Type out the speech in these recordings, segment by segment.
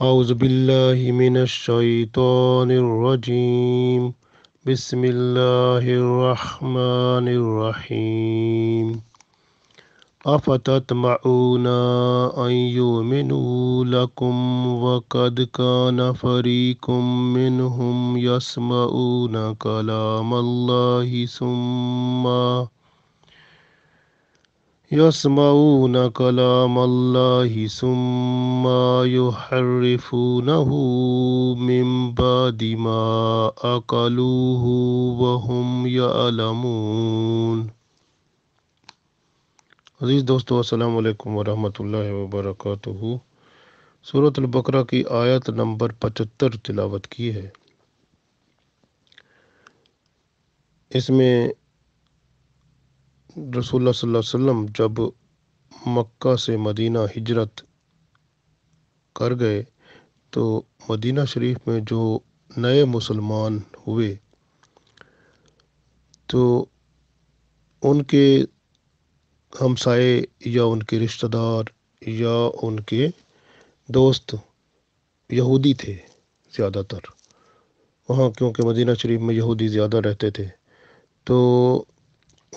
أعوذ بالله من الشيطان الرجيم بسم الله الرحمن الرحيم أفتطمعون أن يؤمنوا لكم وقد كان فريق منهم يسمعون كلام الله ثم يسمعون كلام الله ثم يحرفونه من بعد ما أقلوه وهم يعلمون عزیز دوستو السلام علیکم ورحمۃ اللہ وبرکاتہ سورة البقرہ کی آیت نمبر پچھتر تلاوت کی ہے اس میں رسول اللہ صلی اللہ علیہ وسلم جب مکہ سے مدینہ ہجرت کر گئے تو مدینہ شریف میں جو نئے مسلمان ہوئے تو ان کے ہمسائے یا ان کے رشتہ دار یا ان کے دوست یہودی تھے زیادہ تر وہاں کیونکہ مدینہ شریف میں یہودی زیادہ رہتے تھے تو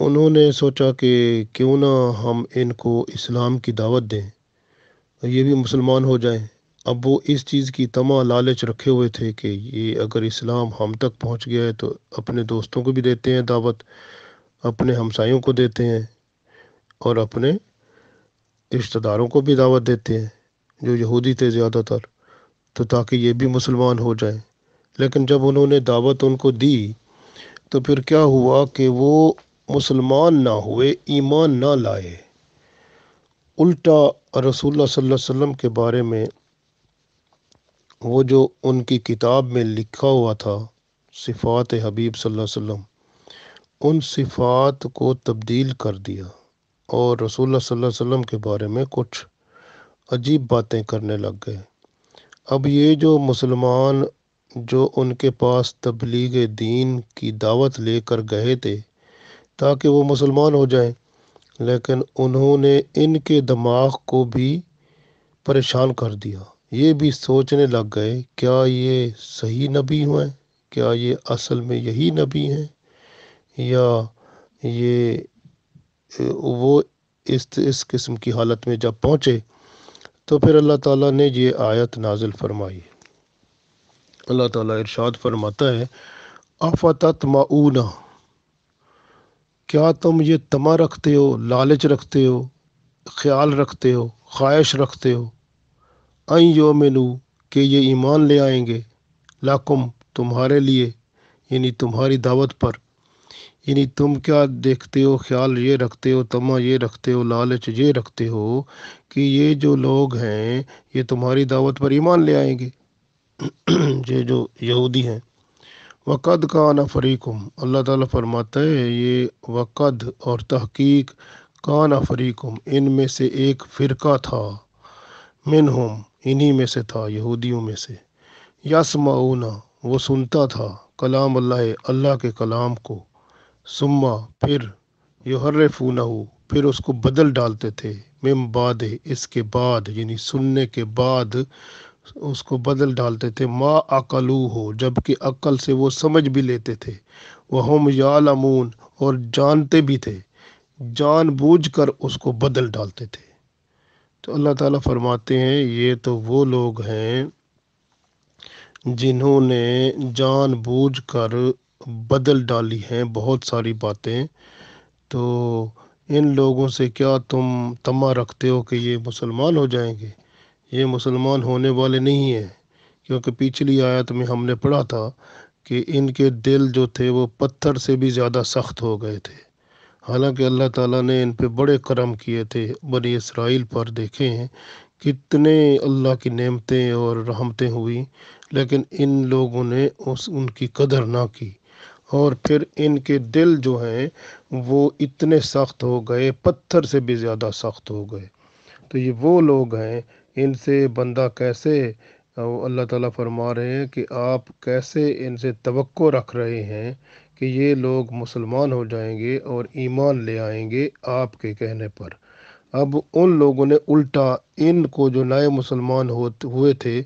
انہوں نے سوچا کہ کیوں نہ ہم ان کو اسلام کی دعوت دیں یہ بھی مسلمان ہو جائیں اب وہ اس چیز کی تما لالچ رکھے ہوئے تھے کہ یہ اگر اسلام ہم تک پہنچ گیا ہے تو اپنے دوستوں کو بھی دیتے ہیں دعوت اپنے ہمسایوں کو دیتے ہیں اور اپنے رشتہ داروں کو بھی دعوت دیتے ہیں جو یہودی تھے زیادہ تر تو تاکہ یہ بھی مسلمان ہو جائیں لیکن جب انہوں نے دعوت ان کو دی تو پھر کیا ہوا کہ وہ مسلمان نہ ہوئے ایمان نہ لائے الٹا رسول اللہ صلی اللہ علیہ وسلم کے بارے میں وہ جو ان کی کتاب میں لکھا ہوا تھا صفات حبیب صلی اللہ علیہ وسلم ان صفات کو تبدیل کر دیا اور رسول اللہ صلی اللہ علیہ وسلم کے بارے میں کچھ عجیب باتیں کرنے لگ گئے اب یہ جو مسلمان جو ان کے پاس تبلیغ دین کی دعوت لے کر گئے تھے تاکہ وہ مسلمان ہو جائیں لیکن انہوں نے ان کے دماغ کو بھی پریشان کر دیا یہ بھی سوچنے لگ گئے کیا یہ صحیح نبی ہیں کیا یہ اصل میں یہی نبی ہیں یا یہ وہ اس اس قسم کی حالت میں جب پہنچے تو پھر اللہ تعالیٰ نے یہ آیت نازل فرمائی اللہ تعالیٰ ارشاد فرماتا ہے افتت معاونہ کیا تم یہ تما رکھتے ہو لالچ رکھتے ہو خیال رکھتے ہو خواہش رکھتے ہو این یو منو کہ یہ ایمان لے آئیں گے لاکم تمہارے لیے یعنی تمہاری دعوت پر یعنی تم کیا دیکھتے ہو خیال یہ رکھتے ہو تما یہ رکھتے ہو لالچ یہ رکھتے ہو کہ یہ جو لوگ ہیں یہ تمہاری دعوت پر ایمان لے آئیں گے یہ جو یہودی ہیں وقد کا نا فریقم اللہ تعالیٰ فرماتا ہے یہ وقد اور تحقیق کا نا فریقم ان میں سے ایک فرقہ تھا منہم انہی میں سے تھا یہودیوں میں سے یسمعونا وہ سنتا تھا کلام اللہ اللہ کے کلام کو سما پھر یحرفونہ پھر اس کو بدل ڈالتے تھے مم باد اس کے بعد یعنی سننے کے بعد اس کو بدل ڈالتے تھے ما عقلو ہو جب کہ عقل سے وہ سمجھ بھی لیتے تھے وہ یعلمون اور جانتے بھی تھے جان بوجھ کر اس کو بدل ڈالتے تھے تو اللہ تعالیٰ فرماتے ہیں یہ تو وہ لوگ ہیں جنہوں نے جان بوجھ کر بدل ڈالی ہیں بہت ساری باتیں تو ان لوگوں سے کیا تم تما رکھتے ہو کہ یہ مسلمان ہو جائیں گے یہ مسلمان ہونے والے نہیں ہیں کیونکہ پچھلی آیت میں ہم نے پڑھا تھا کہ ان کے دل جو تھے وہ پتھر سے بھی زیادہ سخت ہو گئے تھے حالانکہ اللہ تعالیٰ نے ان پہ بڑے کرم کیے تھے بنی اسرائیل پر دیکھے ہیں کتنے اللہ کی نعمتیں اور رحمتیں ہوئیں لیکن ان لوگوں نے اس ان کی قدر نہ کی اور پھر ان کے دل جو ہیں وہ اتنے سخت ہو گئے پتھر سے بھی زیادہ سخت ہو گئے تو یہ وہ لوگ ہیں ان سے بندہ کیسے اللہ تعالیٰ فرما رہے ہیں کہ آپ کیسے ان سے توقع رکھ رہے ہیں کہ یہ لوگ مسلمان ہو جائیں گے اور ایمان لے آئیں گے آپ کے کہنے پر اب ان لوگوں نے الٹا ان کو جو نئے مسلمان ہوئے تھے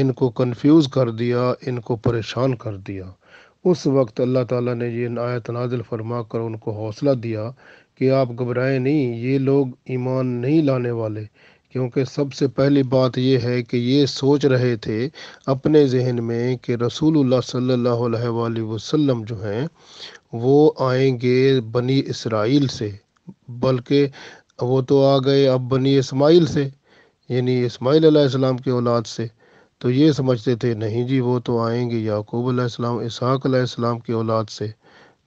ان کو کنفیوز کر دیا ان کو پریشان کر دیا اس وقت اللہ تعالیٰ نے یہ آیت نازل فرما کر ان کو حوصلہ دیا کہ آپ گھبرائیں نہیں یہ لوگ ایمان نہیں لانے والے کیونکہ سب سے پہلی بات یہ ہے کہ یہ سوچ رہے تھے اپنے ذہن میں کہ رسول اللہ صلی اللہ علیہ وآلہ وسلم جو ہیں وہ آئیں گے بنی اسرائیل سے بلکہ وہ تو آ گئے اب بنی اسماعیل سے یعنی اسماعیل علیہ السلام کے اولاد سے تو یہ سمجھتے تھے نہیں جی وہ تو آئیں گے یعقوب علیہ السلام اسحاق علیہ السلام کی اولاد سے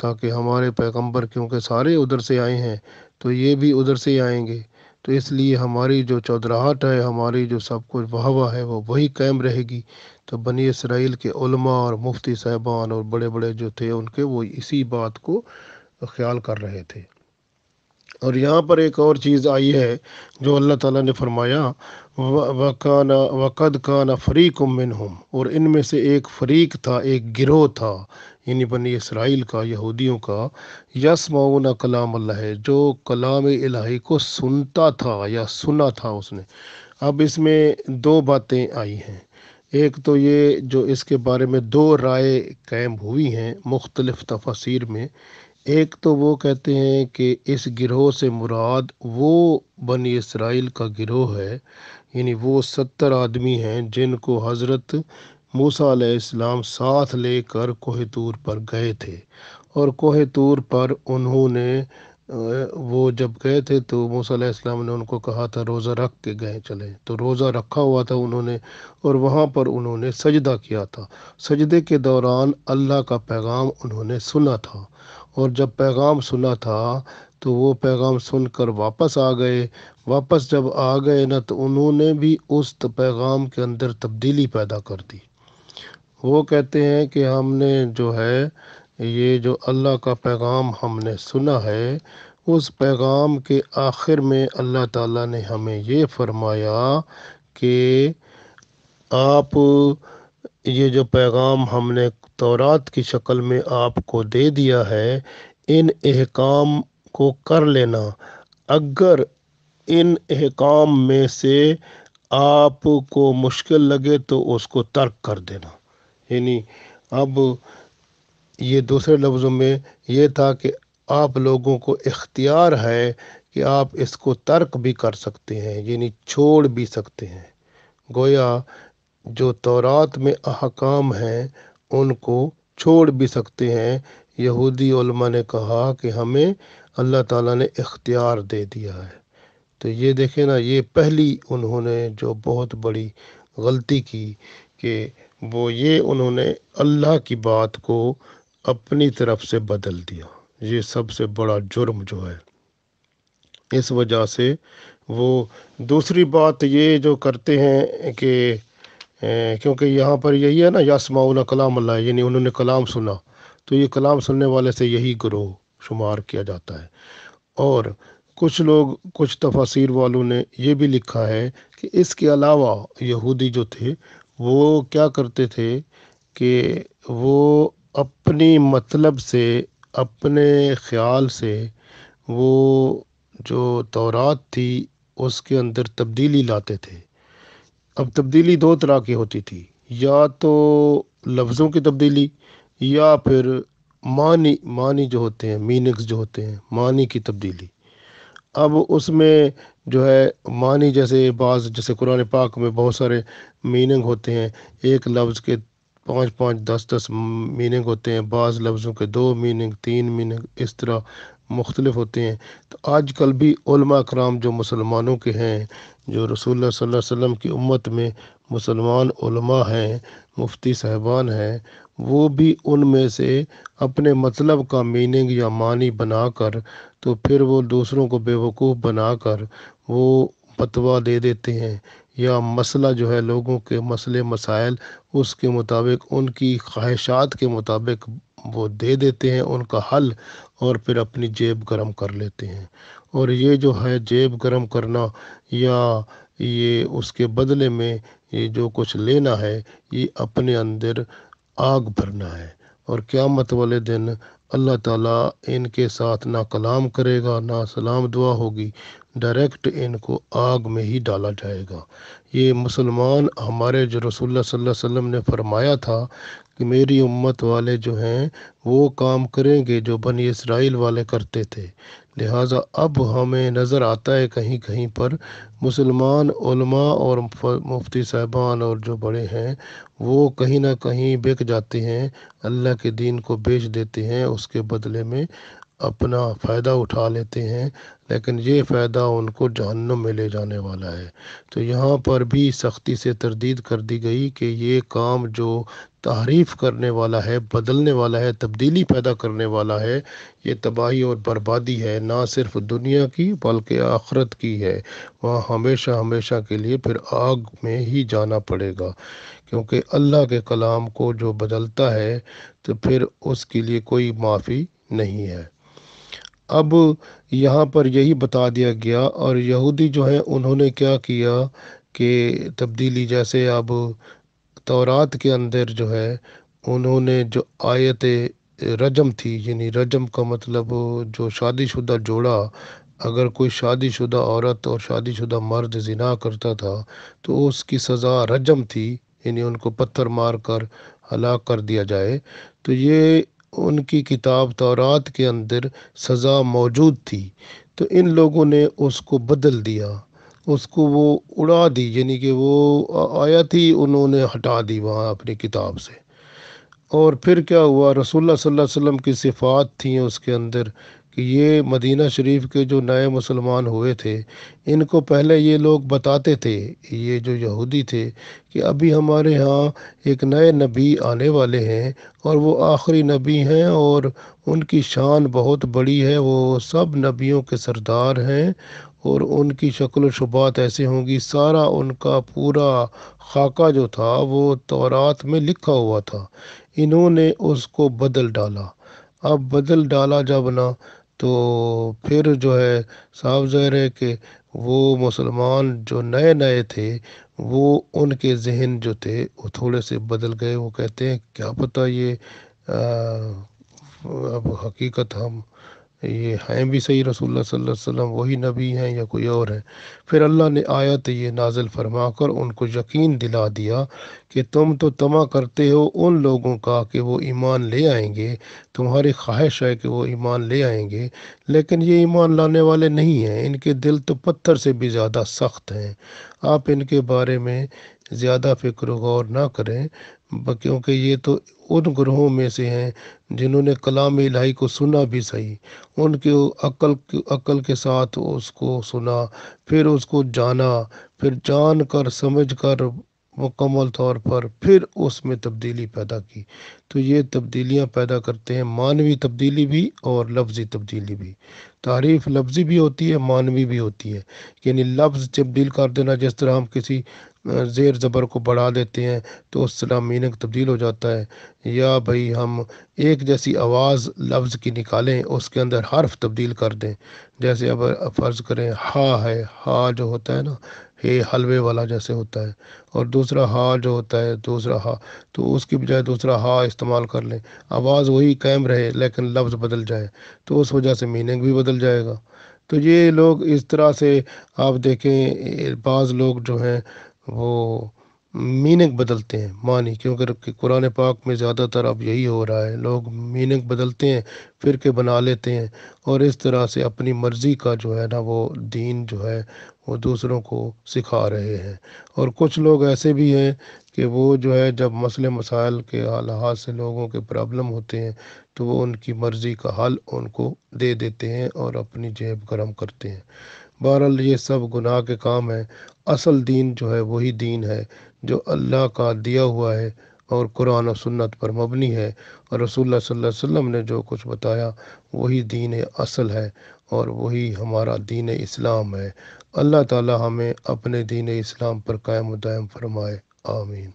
تاکہ ہمارے پیغمبر کیونکہ سارے ادھر سے آئے ہیں تو یہ بھی ادھر سے ہی آئیں گے تو اس لیے ہماری جو چودراہٹ ہے ہماری جو سب کچھ بہوا ہے وہ وہی قائم رہے گی تو بنی اسرائیل کے علماء اور مفتی صاحبان اور بڑے بڑے جو تھے ان کے وہ اسی بات کو خیال کر رہے تھے اور یہاں پر ایک اور چیز آئی ہے جو اللہ تعالیٰ نے فرمایا وقان وقد کا نا فریق اور ان میں سے ایک فریق تھا ایک گروہ تھا یعنی بنی اسرائیل کا یہودیوں کا یس معاون کلام اللہ ہے جو کلام الہی کو سنتا تھا یا سنا تھا اس نے اب اس میں دو باتیں آئی ہیں ایک تو یہ جو اس کے بارے میں دو رائے قائم ہوئی ہیں مختلف تفاصیر میں ایک تو وہ کہتے ہیں کہ اس گروہ سے مراد وہ بنی اسرائیل کا گروہ ہے یعنی وہ ستر آدمی ہیں جن کو حضرت موسیٰ علیہ السلام ساتھ لے کر کوہ طور پر گئے تھے اور کوہ طور پر انہوں نے وہ جب گئے تھے تو موسیٰ علیہ السلام نے ان کو کہا تھا روزہ رکھ کے گئے چلے تو روزہ رکھا ہوا تھا انہوں نے اور وہاں پر انہوں نے سجدہ کیا تھا سجدے کے دوران اللہ کا پیغام انہوں نے سنا تھا اور جب پیغام سنا تھا تو وہ پیغام سن کر واپس آ گئے واپس جب آ گئے نا تو انہوں نے بھی اس پیغام کے اندر تبدیلی پیدا کر دی وہ کہتے ہیں کہ ہم نے جو ہے یہ جو اللہ کا پیغام ہم نے سنا ہے اس پیغام کے آخر میں اللہ تعالیٰ نے ہمیں یہ فرمایا کہ آپ یہ جو پیغام ہم نے تورات کی شکل میں آپ کو دے دیا ہے ان احکام کو کر لینا اگر ان احکام میں سے آپ کو مشکل لگے تو اس کو ترک کر دینا یعنی اب یہ دوسرے لفظوں میں یہ تھا کہ آپ لوگوں کو اختیار ہے کہ آپ اس کو ترک بھی کر سکتے ہیں یعنی چھوڑ بھی سکتے ہیں گویا جو تورات میں احکام ہیں ان کو چھوڑ بھی سکتے ہیں یہودی علماء نے کہا کہ ہمیں اللہ تعالیٰ نے اختیار دے دیا ہے تو یہ دیکھیں نا یہ پہلی انہوں نے جو بہت بڑی غلطی کی کہ وہ یہ انہوں نے اللہ کی بات کو اپنی طرف سے بدل دیا یہ سب سے بڑا جرم جو ہے اس وجہ سے وہ دوسری بات یہ جو کرتے ہیں کہ کیونکہ یہاں پر یہی ہے نا یاسما کلام اللہ یعنی انہوں نے کلام سنا تو یہ کلام سننے والے سے یہی گروہ شمار کیا جاتا ہے اور کچھ لوگ کچھ تفاصیر والوں نے یہ بھی لکھا ہے کہ اس کے علاوہ یہودی جو تھے وہ کیا کرتے تھے کہ وہ اپنی مطلب سے اپنے خیال سے وہ جو تورات تھی اس کے اندر تبدیلی لاتے تھے اب تبدیلی دو طرح کی ہوتی تھی یا تو لفظوں کی تبدیلی یا پھر معنی معنی جو ہوتے ہیں میننگز جو ہوتے ہیں معنی کی تبدیلی اب اس میں جو ہے معنی جیسے بعض جیسے قرآن پاک میں بہت سارے میننگ ہوتے ہیں ایک لفظ کے پانچ پانچ دس دس میننگ ہوتے ہیں بعض لفظوں کے دو میننگ تین میننگ اس طرح مختلف ہوتے ہیں تو آج کل بھی علماء کرام جو مسلمانوں کے ہیں جو رسول اللہ صلی اللہ علیہ وسلم کی امت میں مسلمان علماء ہیں مفتی صاحبان ہیں وہ بھی ان میں سے اپنے مطلب کا میننگ یا معنی بنا کر تو پھر وہ دوسروں کو بے وقوف بنا کر وہ فتویٰ دے دیتے ہیں یا مسئلہ جو ہے لوگوں کے مسئلے مسائل اس کے مطابق ان کی خواہشات کے مطابق وہ دے دیتے ہیں ان کا حل اور پھر اپنی جیب گرم کر لیتے ہیں اور یہ جو ہے جیب گرم کرنا یا یہ اس کے بدلے میں یہ جو کچھ لینا ہے یہ اپنے اندر آگ بھرنا ہے اور قیامت والے دن اللہ تعالیٰ ان کے ساتھ نہ کلام کرے گا نہ سلام دعا ہوگی ڈائریکٹ ان کو آگ میں ہی ڈالا جائے گا یہ مسلمان ہمارے جو رسول اللہ صلی اللہ علیہ وسلم نے فرمایا تھا کہ میری امت والے جو ہیں وہ کام کریں گے جو بنی اسرائیل والے کرتے تھے لہٰذا اب ہمیں نظر آتا ہے کہیں کہیں پر مسلمان علماء اور مفتی صاحبان اور جو بڑے ہیں وہ کہیں نہ کہیں بک جاتے ہیں اللہ کے دین کو بیچ دیتے ہیں اس کے بدلے میں اپنا فائدہ اٹھا لیتے ہیں لیکن یہ فائدہ ان کو جہنم میں لے جانے والا ہے تو یہاں پر بھی سختی سے تردید کر دی گئی کہ یہ کام جو تعریف کرنے والا ہے بدلنے والا ہے تبدیلی پیدا کرنے والا ہے یہ تباہی اور بربادی ہے نہ صرف دنیا کی بلکہ آخرت کی ہے وہاں ہمیشہ ہمیشہ کے لیے پھر آگ میں ہی جانا پڑے گا کیونکہ اللہ کے کلام کو جو بدلتا ہے تو پھر اس کے لیے کوئی معافی نہیں ہے اب یہاں پر یہی بتا دیا گیا اور یہودی جو ہیں انہوں نے کیا کیا کہ تبدیلی جیسے اب تورات کے اندر جو ہے انہوں نے جو آیت رجم تھی یعنی رجم کا مطلب جو شادی شدہ جوڑا اگر کوئی شادی شدہ عورت اور شادی شدہ مرد زنا کرتا تھا تو اس کی سزا رجم تھی یعنی ان کو پتھر مار کر ہلاک کر دیا جائے تو یہ ان کی کتاب تورات کے اندر سزا موجود تھی تو ان لوگوں نے اس کو بدل دیا اس کو وہ اڑا دی یعنی کہ وہ آیا تھی انہوں نے ہٹا دی وہاں اپنی کتاب سے اور پھر کیا ہوا رسول اللہ صلی اللہ علیہ وسلم کی صفات تھیں اس کے اندر کہ یہ مدینہ شریف کے جو نئے مسلمان ہوئے تھے ان کو پہلے یہ لوگ بتاتے تھے یہ جو یہودی تھے کہ ابھی ہمارے ہاں ایک نئے نبی آنے والے ہیں اور وہ آخری نبی ہیں اور ان کی شان بہت بڑی ہے وہ سب نبیوں کے سردار ہیں اور ان کی شکل و شبات ایسے ہوں گی سارا ان کا پورا خاکہ جو تھا وہ تورات میں لکھا ہوا تھا انہوں نے اس کو بدل ڈالا اب بدل ڈالا جب نہ تو پھر جو ہے صاف ظاہر ہے کہ وہ مسلمان جو نئے نئے تھے وہ ان کے ذہن جو تھے وہ تھوڑے سے بدل گئے وہ کہتے ہیں کیا پتہ یہ اب حقیقت ہم یہ ہیں بھی صحیح رسول اللہ صلی اللہ علیہ وسلم وہی نبی ہیں یا کوئی اور ہیں پھر اللہ نے آیت یہ نازل فرما کر ان کو یقین دلا دیا کہ تم تو تما کرتے ہو ان لوگوں کا کہ وہ ایمان لے آئیں گے تمہاری خواہش ہے کہ وہ ایمان لے آئیں گے لیکن یہ ایمان لانے والے نہیں ہیں ان کے دل تو پتھر سے بھی زیادہ سخت ہیں آپ ان کے بارے میں زیادہ فکر و غور نہ کریں کیونکہ یہ تو ان گروہوں میں سے ہیں جنہوں نے کلام الہی کو سنا بھی صحیح ان کے عقل عقل کے ساتھ اس کو سنا پھر اس کو جانا پھر جان کر سمجھ کر مکمل طور پر پھر اس میں تبدیلی پیدا کی تو یہ تبدیلیاں پیدا کرتے ہیں مانوی تبدیلی بھی اور لفظی تبدیلی بھی تعریف لفظی بھی ہوتی ہے مانوی بھی ہوتی ہے یعنی لفظ تبدیل کر دینا جس طرح ہم کسی زیر زبر کو بڑھا دیتے ہیں تو اس طرح میننگ تبدیل ہو جاتا ہے یا بھائی ہم ایک جیسی آواز لفظ کی نکالیں اس کے اندر حرف تبدیل کر دیں جیسے اب فرض کریں ہا ہے ہا جو ہوتا ہے نا ہے حلوے والا جیسے ہوتا ہے اور دوسرا ہا جو ہوتا ہے دوسرا ہا تو اس کی بجائے دوسرا ہا استعمال کر لیں آواز وہی قائم رہے لیکن لفظ بدل جائے تو اس وجہ سے میننگ بھی بدل جائے گا تو یہ لوگ اس طرح سے آپ دیکھیں بعض لوگ جو ہیں وہ میننگ بدلتے ہیں معنی کیونکہ قرآن پاک میں زیادہ تر اب یہی ہو رہا ہے لوگ میننگ بدلتے ہیں پھر کے بنا لیتے ہیں اور اس طرح سے اپنی مرضی کا جو ہے نا وہ دین جو ہے وہ دوسروں کو سکھا رہے ہیں اور کچھ لوگ ایسے بھی ہیں کہ وہ جو ہے جب مسئلے مسائل کے لحاظ سے لوگوں کے پرابلم ہوتے ہیں تو وہ ان کی مرضی کا حل ان کو دے دیتے ہیں اور اپنی جیب گرم کرتے ہیں بہرحال یہ سب گناہ کے کام ہیں اصل دین جو ہے وہی دین ہے جو اللہ کا دیا ہوا ہے اور قرآن و سنت پر مبنی ہے اور رسول اللہ صلی اللہ علیہ وسلم نے جو کچھ بتایا وہی دین اصل ہے اور وہی ہمارا دین اسلام ہے اللہ تعالی ہمیں اپنے دین اسلام پر قائم و دائم فرمائے آمین